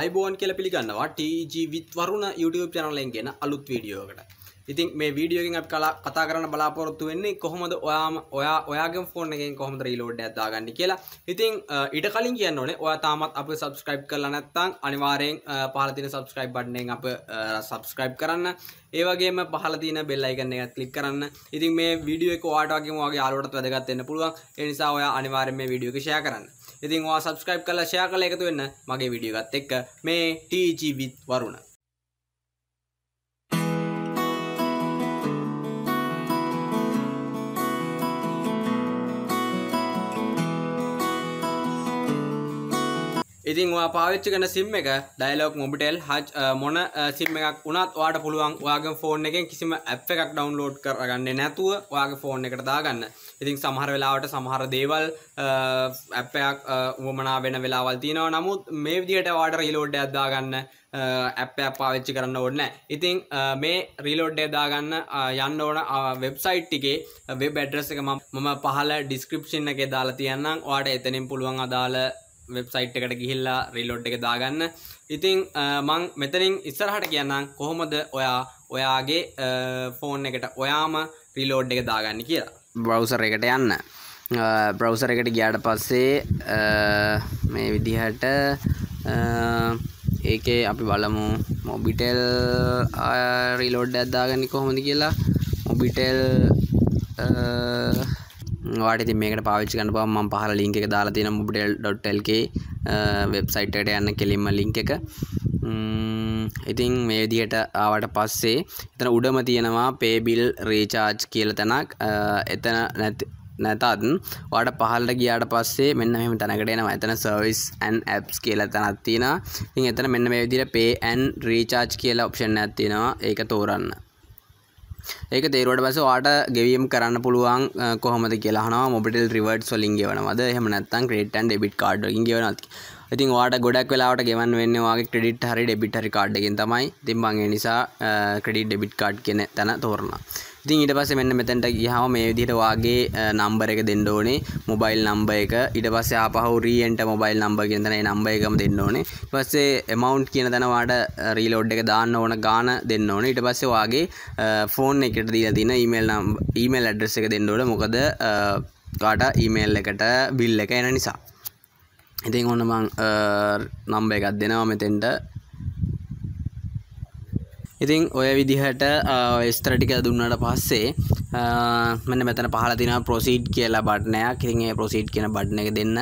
අයිබෝන් කියල පිළිගන්නවා ටජවිත් වරුණ YouTube චැනලෙන්ගෙන අලුත් වීඩියෝකට ඉතින් මේ වීඩියෝගෙන් අප කලා කතා කරන්න බලාපොරොත්තු වෙන්නේ කොහොමද ඔයාම ඔයා ඔයාගේ ෆෝන් එකෙන් කොහොමද රීලෝඩ් ඇදාගන්න කියලා ඉතින් ඊට කලින් කියන්න ඕනේ ඔයා තාමත් අප සබස්ක්‍රයිබ් කරලා නැත්තම් අනිවාර්යෙන් පහල තියෙන සබස්ක්‍රයිබ් බටන් එකෙන් අප සබස්ක්‍රයිබ් කරන්න ඒ වගේම පහල තියෙන බෙල් අයිකන් එකත් ක්ලික් කරන්න ඉතින් මේ වීඩියෝ එක ඔයාට වගේම ඔයාගේ යාළුවටත් වැදගත් වෙන්න පුළුවන් ඒ නිසා ඔයා අනිවාර්යෙන් මේ වීඩියෝ එක ෂෙයා කරන්න ඉතින් වා සබස්ක්‍රයිබ් කලා ෂයා කල එකතු වෙන්න මගේ විඩියගත් එක්ක මේ ටීජීවිත් වරුණ ඉතින් ඔයා පාවිච්චි කරන සිම් එක ඩයිලොග් මොබිටෙල් මොන සිම් එකක් වුණත් ඔයාට පුළුවන් ඔයාගේ ෆෝන් එකෙන් කිසිම ඇප් එකක් ඩවුන්ලෝඩ් කරගන්නේ නැතුව ඔයාගේ ෆෝන් එකට දාගන්න. ඉතින් සමහර වෙලාවට සමහර දේවල් ඇප් එකක් වමනා වෙන වෙලාවල් තියෙනවා. නමුත් මේ විදිහට ඔයාට රීලෝඩ් එකක් දාගන්න ඇප්පයක් පාවිච්චි කරන්න ඕන්න ඉතිං මේ රිලෝඩ්ඩේ දාගන්න යන්න ඕන වෙබ්සයිට් ටිකේ වෙබ් ඇඩ්‍රස් එක මම පහල ඩිස්ක්‍රප්ෂන් එක දාලා තියන්නම් වාට එතනින් පුළුවන් අදාළ වෙබ්සයිට් එකට ගිහිල්ලා රිලෝඩ් එක දාගන්න ඉතිං මං මෙතනින් ඉස්සරහට කියන්නම් කොහොමද ඔයා ඔයාගේ ෆෝන් එකට ඔයාම රිලෝඩ් එක දාගන්න කියලා බ්‍රවසර එකට යන්න බ්‍රවසර එකට ගියාට පස්සේ මේ විදිහට ඒකේ අපි බලමු මොබිටෙල් රිලෝඩ් ඇත්දාගන්න කොහොමද කියලා මොබිටෙල් වාට ති මේකට පාවිච්චි කන්න බව ම පහල ලිංක එක දාලා තියෙන මුබඩෙල් ඩොට්ටල්ක වෙබ්සයිට්ට යන්න කෙලින්ම ලිංක එක ඉතින් මේ විදිහට ආවට පස්සේ එතන උඩම තියෙනවා පේබිල් රීචාර්ජ් කියල තැනක් එතන නැති නැතත් වාට පහල්ට ගියාට පස්සේ මෙන්න මෙම තැනකට එනවා එතන සර්විස් ඇන් ඇප්ස් කියල තැනත්තින ඉතින් එතන මෙන්න මේ විදිර පේඇන් රීචාර්ජ් කියලා ඔප්ෂන් ඇත්තිනවා ඒක තෝරන්න ඒක තේරුවට පස වාට ගෙවීම් කරන්න පුළුවන් කොහොමද කියලාන මොබිටල් රිවර්ඩ් සොලින් ගෙවනවද එහම නැත්තන් ක්‍රේටන් ඩෙබිට කාඩ්ඩින් ගෙවනත් ඉතින් වාට ගොඩක් වෙලාට ගෙවන් වෙන්නවාගේ ක්‍රඩිට් හරි ඩෙබිට හරි කාඩ්ගෙන් තමයි තින් බංගේ නිසා ක්‍රඩිට් ඩෙබිට් කාඩ් කියෙන තැන තෝරණ ඉතින් ඊට පස්සේ මෙන්න මෙතනට ගියාම මේ විදිහට වාගේ නම්බර් එක දෙන්න ඕනේ මොබයිල් නම්බර් එක ඊට පස්සේ ආපහු රීඑන්ටර් මොබයිල් නම්බර් කියන තැන ඒ නම්බර් එකම දෙන්න ඕනේ ඊට පස්සේ amount කියන තැන වාට රීලෝඩ් එක දාන්න ඕන ගාන දෙන්න ඕනේ ඊට පස්සේ වාගේ ෆෝන් එකට දීලා තියෙන ඊමේල් නම්බර් ඊමේල් ඇඩ්‍රස් එක දෙන්න ඕනේ මොකද කාට ඊමේල් එකට බිල් එක එන නිසා ඉතින් ඔන්න මං නම්බ එකක් දෙනවා මෙතෙන්ට ඉතින් ඔය විදිහට ස්තරටික දුන්නට පස්සේ මෙන්න මෙතන පහල තින ප්‍රොසිීඩ් කියලා බට්නයක් හිගේ ප්‍රොසිීඩ් කියන බඩ්න එක දෙන්න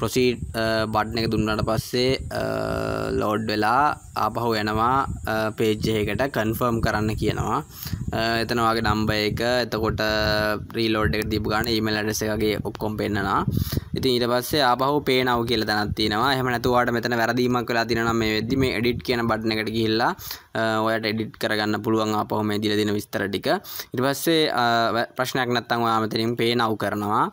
ප්‍රොසිීඩ් බඩ්න එක දුන්නට පස්සේ ලෝඩ් වෙලා ආපහු යනවා පේජ්ජහකට කන්ෆර්ම් කරන්න කියනවා එතන වගේ නම්බ එක එතකොට ප්‍රීලෝඩ් එක දීපු ගන්න ඊමේල් ඇඩ්‍රස් එකගේ ඔක්කොම පෙන්නනවා. ඉතින් ඊට පස්සේ ආපහු පේනව් කියලා තැනක් තියෙනවා. එහෙම නැතුවාට මෙතන වැරදීමක් වෙලා තියෙනවා නම් මේ වෙද්දි මේ edit කියන බටන් එකට ගිහිල්ලා ඔයාට edit කරගන්න පුළුවන් ආපහු මේ දීලා දෙන විස්තර ටික. ඊට පස්සේ ප්‍රශ්නයක් නැත්නම් ඔයා මෙතනින් පේනව් කරනවා.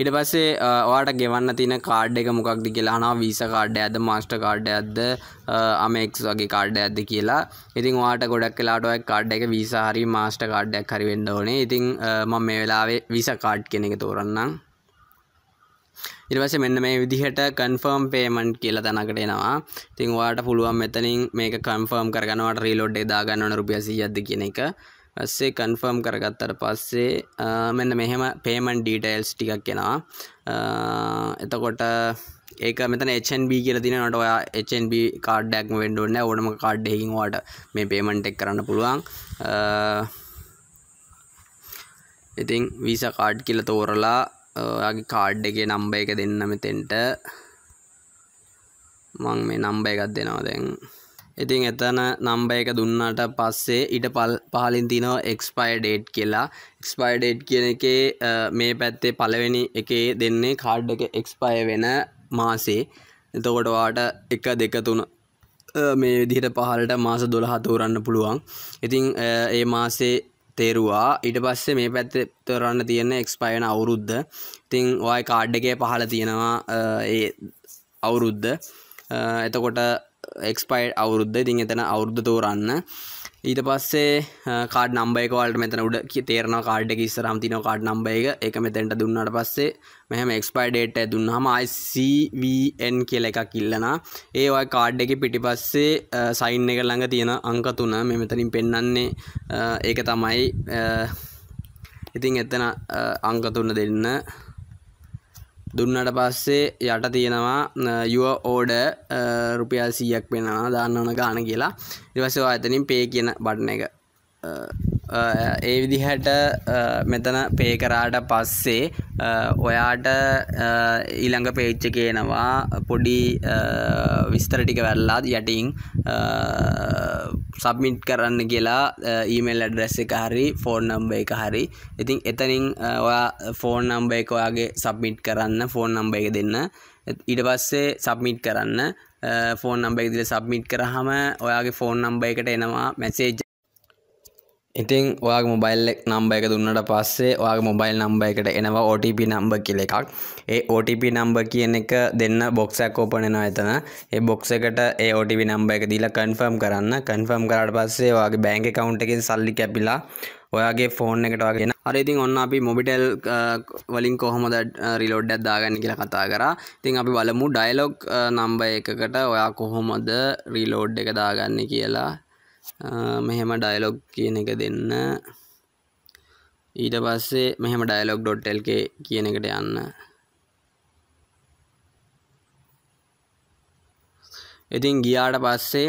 ඉට පස්සේ ඔයාට ගෙවන්න තින කාඩ් එක මොකක්ද කියලා නා වීස කාඩ්ඩ ඇද මස්ට කාඩ්ඩ ඇද අමෙක් වගේ කාඩ්ඩ ඇද කියලා ඉතින් වාට ගොඩක් කලාටක් කාඩ් එක වීසාහරි මාස්ට කාඩ්ඩයක් හරිවෙන්න ඕනේ ඉතින් ම මේ වෙලාවේ විස කාඩ් කෙනෙක තෝරන්නම් ඉරවස මෙන්න මේ විදිහට කන්ෆර්ම් පේමන්් කියලා තැනකට එනවා තිං වාට පුළුවන් මෙතනින් මේක කන්ෆර්ම් කරගනවට රීලෝඩ් එදාගන්නවන රුපියසියද කියන එක පස්සේ කන්ෆර්ම් කරගත්තට පස්සේ මෙන්න මෙහෙම පේමන් ඩීටයිල්ස් ටිකක් කෙනවා එතකොට ඒක මෙතන HNB කියලා තියෙනවා නට ඔයා HNB කාඩ් එකක්ම වෙන්න ඕනේ ඕනම කාඩ් එකකින් ඔයාට මේ පේමන්ට් එක කරන්න පුළුවන් ඉතින් Visa කාඩ් කියලා තෝරලා ඔයාගේ කාඩ් එකේ නම්බර් එක දෙන්න මෙතෙන්ට මම මේ නම්බර් එකක් දෙනවා දැන් ඉතින් එතන නම්බ එක දුන්නට පස්සේ ඉට පල් පහලින් තිනෝ එක්ස්පයිඩේට් කියලා එක්ස්පයිඩේට් කියන එකේ මේ පැත්තේ පළවෙනි එකේ දෙන්නේ කාඩ් එක එක්ස්පය වෙන මාසේ එතකොටවාට එක දෙක තුන මේ විදිහට පහලට මාස දොළ හතුරන්න පුළුවන් ඉතිං ඒ මාසේ තේරුවා ඊට පස්සේ මේ පැත්තේ තොරන්න තියෙන එක්ස්පයන අවුරුද්ධ ඉතිං ඔය කාඩ් එකේ පහල තියෙනවා ඒ අවුරුද්ධ එතකොට එක්ස්පයිට් අවුරුද්ධ ඉතින් එතන අවුද්ධ තෝරන්න ඊට පස්සේ කාඩ් නම්බයකවලට මෙතන උඩ තේරන කාඩ් එක ඉස්සරහම තියෙන කාඩ් නම්බර එක ඒක මෙතෙන්ට දුන්නාට පස්සේ මෙහෙම එක්ස්පයර් ඩේට් එක දුන්නාම ICVN කියලා එකක් ඉල්ලනවා ඒ වගේ කාඩ් එකේ පිටිපස්සේ සයින් එක ළඟ තියෙන අංක තුන මේ මෙතනින් පෙන්වන්නේ ඒක තමයි ඉතින් එතන අංක තුන දෙන්න දුන්නට පස්සේ යට තියෙනවා යුව ඕඩ රුපියල් සීයක් වෙනවා දාන්න ඕන ගාන කියලා ඉවසවා ඇතනින් පේ කියන බටන එක ඒ විදිහට මෙතන පේ කරාට පස්සේ ඔයාට ඊළඟ පේච්ච කියනවා පොඩි විස්තර ටික වැල්ලා යටින් සබ්මිට් කරන්න කියලා ඊමල් ඇඩ්‍රස් එක හරි ෆෝන් නම්බ එක හරි ඉතින් එතනින් ඔයා ෆෝන් නම්බ එක ඔයාගේ සබ්මිට් කරන්න ෆෝන් නම්බ එක දෙන්න ඊට පස්සේ සබ්මිට් කරන්න ෆෝන් නම්බ එක දිල සබ්මිට් කරහම ඔයාගේ ෆෝන් නම්බ එකට එනවා මැසේජ් ඉතින් ඔයාගේ මොබයිල්ලෙක් නම්බ එක දුන්නට පස්සේ ඔයාගේ මොබයිල් නම්බ එකට එනවා OTP නම්බ කියල එකක් ඒ OTP නම්බ කියන එක දෙන්න බොක්සයක් ඕපනෙනවා එතන ඒ බොක්ස එකට ඒ OTP නම්බ එක දීලා කන්ෆර්ම් කරන්න කන්ෆර්ම් කරාට පස්සේ ඔයාගේ බැංක account එකෙන් සල්ලි කැපිලා ඔයාගේ ෆෝන් එකට වගෙන අරඉතින් ඔන්න අපි මොබිටෙල් වලින් කොහොමද රිලෝඩ් ඇදදාගන්න කියලා කතා කරා ඉතින් අපි බලමු ඩයිලොක් නම්බ එකකට ඔයා කොහොමද රිලෝඩ් එක දාගන්න කියලා මෙහෙම ඩයිලොග් කියන එක දෙන්න ඊට පස්සේ මෙහෙම ඩයිලොග් ඩොට්ටල්ක කියන එකට යන්න ඉතින් ගියාට පස්සේ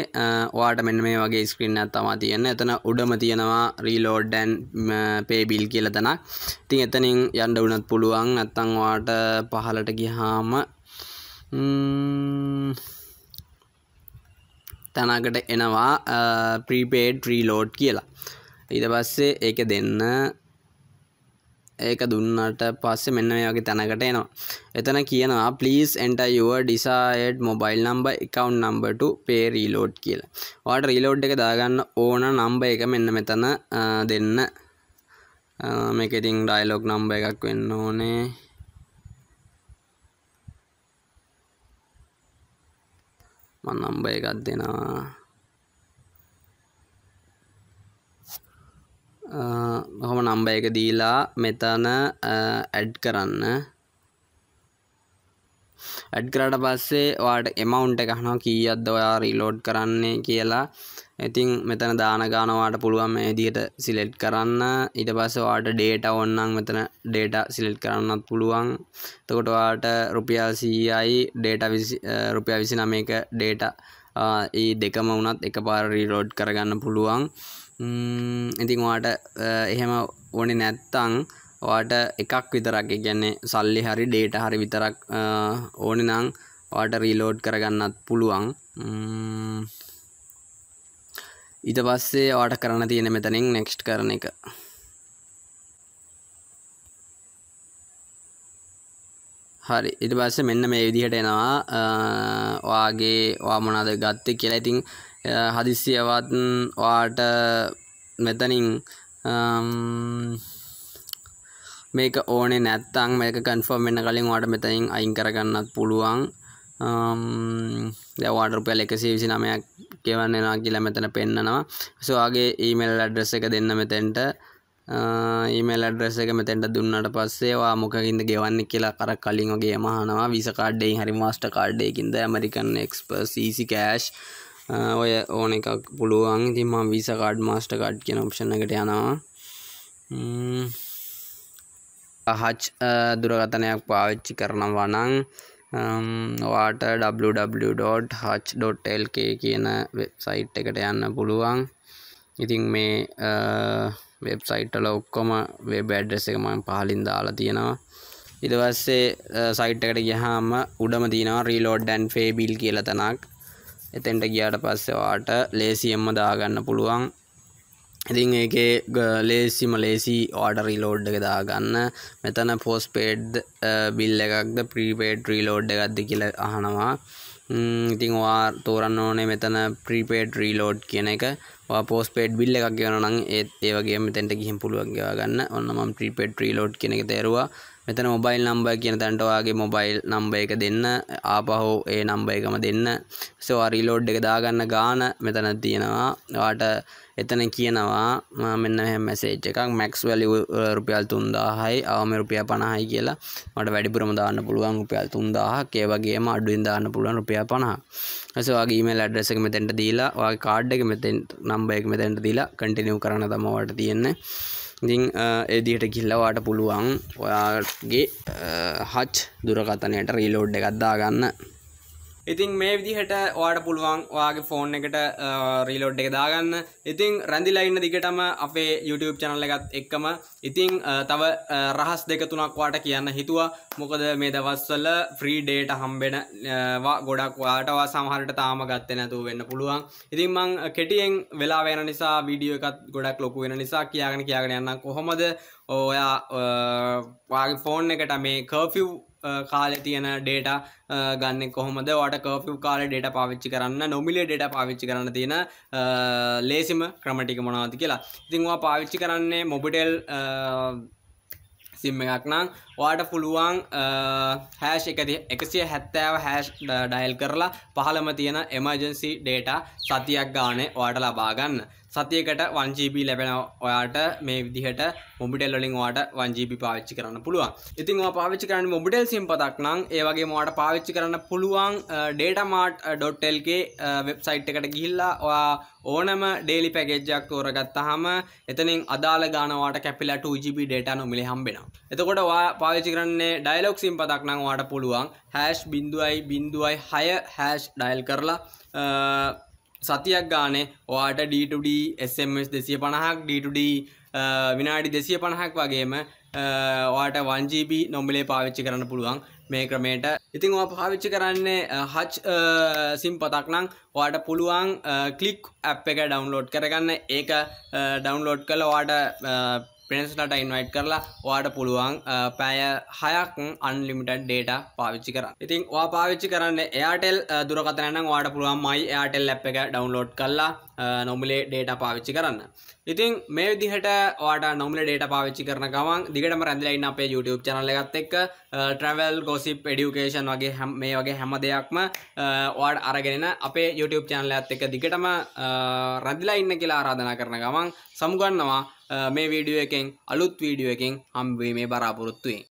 වාට මෙන්න මේ වගේ ස්ක්‍රීන්නත් තමා තියන්න එතන උඩම තියෙනවා රීලෝඩ්ඩන් පේබිල් කියල තනක් ඉතින් එතනින් යන්ඩ වනත් පුළුවන් ඇත්තංවාට පහලට ගිහාම තැනකට එනවා ප්‍රීපේඩ් ්‍රීලෝඩ් කියලා ඊට පස්සේ ඒක දෙන්න ඒක දුන්නට පස්සේ මෙන්න මේ වගේ තැනකට එනවා එතන කියනවා please enter your desired mobile number account number to pay reload කියලා. ඔයාලට reload එක දාගන්න ඕන number එක මෙන්න මෙතන දෙන්න. මේක ඉතින් dialog number එකක් වෙන්න ඕනේ. මං නම්බ එකක් දෙනවා හොම නම්බ එක දීලා මෙතන ඇඩ් කරන්න ඇඩ් කරට පස්සේ වාට එමවුන්ට එකහනවා කීයද්ද ඔයා රිලෝඩ් කරන්නේ කියලා ඉතින් මෙතන දානගානවාට පුළුවන් මේ දිට සිලෙට් කරන්න ඉට පස්ස වාට ඩේට ඔන්නන් මෙතන ඩේට සිලෙට් කරන්නත් පුළුවන් තකොට වාට රුපියල්සීයි ඩේට රුපිය විසි නම එක ඩේට ඒ දෙකම වුණත් එක පාර රීරෝඩ් කරගන්න පුළුවන් ඉතින් වාට එහෙම ඕනි නැත්තං වාට එකක් විතරක් ගැන්නේ සල්ලි හරි ඩේට හරි විතරක් ඕනි නං වාට රීලෝඩ් කරගන්නත් පුළුවන් ඊට පස්සේ ඔයාට කරන්න තියෙන මෙතනින් නෙක්ස්ට් කරන එක හරි ඉට පස්ස මෙන්න මේ විදිහට එනවා වාගේ වාමනාද ගත්ත කියලා ඉතින් හදිස්සියවත් වාට මෙතනින් මේක ඕනේ නැත්තං මේක කන්ෆර්ම් වෙන්න කලින් වාට මෙතනින් අයින් කරගන්නත් පුළුවන් දවාට රුපියල් එකසේ විසි නමයක් ගෙවන්නවා කියලා මෙතන පෙන්න්නනවා සවාගේ ඊමල් අඩ්‍රස එක දෙන්න මෙතැන්ට ඊමල් අඩ්‍රස එක මෙතැන්ට දුන්නට පස්සේවා මොකකින්ද ගෙවන්න කියලා කර කලින් ඔගේ මහනවා විස කාඩ්ඩේ හරි මාස්ට කාඩ්ඩයකින්ද ඇමරිකන් එක්ස්පර් සීසි කෑශ් ඔය ඕන එකක් පුළුවන් ඉතින් මම විස කාඩ් මාස්ට කාඩ් කියන ඔප්ෂන් එකට යනවා හච් දුරගතනයක් පාවිච්චි කරනවා නං වාට www.hach.lk කියන වෙබ්සයිට් එකට යන්න පුළුවන් ඉතින් මේ වෙබ්සයිට්ටල ඔක්කොම වෙබ ඇඩ්‍රෙස් එක මම පහලින් දාලා තියෙනවා ඉදවස්සේ සයිට් එකට ගියහම උඩම තියෙනවා රීලෝඩ් ඇන් ෆේබිල් කියලා තැනක් එතෙන්ට ගියාට පස්සේ වාට ලේසියෙන්ම දාගන්න පුළුවන් ඉතින් ඒකේ ලේසිම ලේසි ඕඩ රිලෝඩ් එක දාගන්න මෙතන පෝස් පේඩ් බිල් එකක්ද ප්‍රීපේඩ් රිලෝඩ් එකක්ද කියල අහනවා ඉතිං වා තෝරන්න ඕනේ මෙතන ප්‍රීපේඩ් රීලෝඩ් කියන එක පෝස් පේඩ් බිල්ල එකක් කියවන නම් ඒත් ඒවගේ මෙතැන්ට ගිහිම් පුළුවන්ගවා ගන්න ඔන්න ම ප්‍රීපේඩ් රීලෝඩ් කියන එක තේරවා මෙතන මොබයිල් නම්බර් කියන තැනට ඔයාගේ මොබයිල් නම්බර් එක දෙන්න ආපහු ඒ නම්බර් එකම දෙන්න ඊස්සේ ඔයා රීලෝඩ් එක දාගන්න ගාන මෙතන තියෙනවා ඔයාට එතන කියනවා මෙන්න මෙහෙම මැසේජ් එකක් මැක්ස් වැලියු රුපියල් 3000යි අවම රුපියල් 50යි කියලා මට වැඩිපුරම දාන්න පුළුවන් රුපියල් 3000ක් ඒ වගේම අඩුවෙන් දාන්න පුළුවන් රුපියල් 50. ඊස්සේ ඔයාගේ ඊමේල් ඇඩ්‍රස් එක මෙතෙන්ට දීලා ඔයාගේ කාඩ් එක මෙතෙන් නම්බර් එක මෙතෙන්ට දීලා කන්ටිනියු කරන්න තමයි ඔයාලට තියෙන්නේ. ඉතින් එදිට ගිල්ලවාට පුළුවන් ඔයාගේ හච් දුරකතනයට රීලෝඩ් එකත්දා ගන්න ඉතින් මේ විදිහට ඔයාට පුළුවන් ඔයාගේ ෆෝන් එකට රීලෝඩ් එක දාගන්න ඉතින් රැඳිලා ඉන්න දිගටම අපේ YouTube channel එකත් එක්කම ඉතින් තව රහස් දෙක තුනක් ඔයාට කියන්න හිතුවා මොකද මේ දවස්වල ෆ්‍රී ඩේට හම්බෙනවා ගොඩක් ඔයාටවා සමහරට තාම ගත්තේ නැතුව වෙන්න පුළුවන් ඉතින් මං කෙටියෙන් වෙලා වෙන නිසා වීඩියෝ එකත් ගොඩක් ලොකු වෙන නිසා කියාගෙන කියාගෙන යන්න කොහොමද ඔයා වාගේ ෆෝන් එකට මේ කර්ෆිව් කාලෙ තියෙන ඩේට ගන්න කොහොමද වට කෝෆි කාල ඩේට පාවිච්චි කරන්න නොමිලිය ඩේට පාවිච්චි කරන්න තියෙන ලේසිම ක්‍රමටික මොනවති කියලා ඉතිංවා පාවිච්චි කරන්නේ මොබිටෙල් සිම් එකක් නම් වාට පුළුවන් හැෂ් එකති එකසිය හැත්තෑව හැෂ් ඩයිල් කරලා පහළම තියෙන එමජන්සි ඩේට සතියක් ගානේ වාට ලබාගන්න සතියකට 1GB ලැබෙනවා ඔයාට මේ විදිහට මොබිටෙල් වලින් ඔයාට 1GB පාවිච්චි කරන්න පුළුවන්. ඉතින් ඔයා පාවිච්චි කරන්නේ මොබිටෙල් SIM පතක් නම් ඒ වගේම ඔයාට පාවිච්චි කරන්න පුළුවන් datamart.lk වෙබ්සයිට් එකට ගිහිල්ලා ඔයා ඕනම ඩේලි පැකේජ් එකක් තෝරගත්තාම එතනින් අදාළ ගාන ඔයාට කැපිලා 2GB data නොමිලේ හම්බෙනවා. එතකොට ඔයා පාවිච්චි කරන්නේ dialog SIM පතක් නම් ඔයාට පුළුවන් #0.6 ඩයල් කරලා සතියක් ගානේ ඔයාට D2D SMS දෙසිය පණහක් D2D විනාඩි දෙසිය පණහක් වගේම ඔයාට 1GB නොම්බලේ පාවිච්චි කරන්න පුළුවන් මේ ක්‍රමයට ඉතින් ඔයා පාවිච්චි කරන්නේ හච් සිම් පතක් නම් ඔයාට පුළුවන් ක්ලික් ඇප් එක ඩවුන්ලෝඩ් කරගන්න ඒක ඩවුන්ලෝඩ් කළා ඔයාට පෙන්ස්ලට ඉන්වයිට් කරලා වාට පුළුවන් පෑය හයක් අන්ලිමිටඩ් ඩේට පාවිච්චි කරන්න ඉතින් වා පාවිච්චි කරන්න එයාටෙල් දුරකතනනම් වාට පුළුවන් මයි එයාටෙල් ලැප් එක ඩවන්ලෝඩ් කරලා නොමලේ ඩේට පාවිච්චි කරන්න ඉතින් මේ විදිහට වාට නොමල ඩේට පාවිච්චි කරන ගමන් දිගටම රැඳලයින්න අපේ YouTube චනල එකත් එක්ක ට්‍රවල් ගොසිප් එඩියුකේෂන් වගේ හැම මේ වගේ හැම දෙයක්ම වාඩ අරගෙන අපේ YouTube චනල ඇත් එක දිගටම රැඳිලා ඉන්න කියලා ආරාධනා කරන ගමන් සමුගන්නවා මේ වීඩියෝ එකෙන් අලුත් වීඩියෝ එකෙන් හම්බුවේ මේ බලාපොරොත්තුවෙන්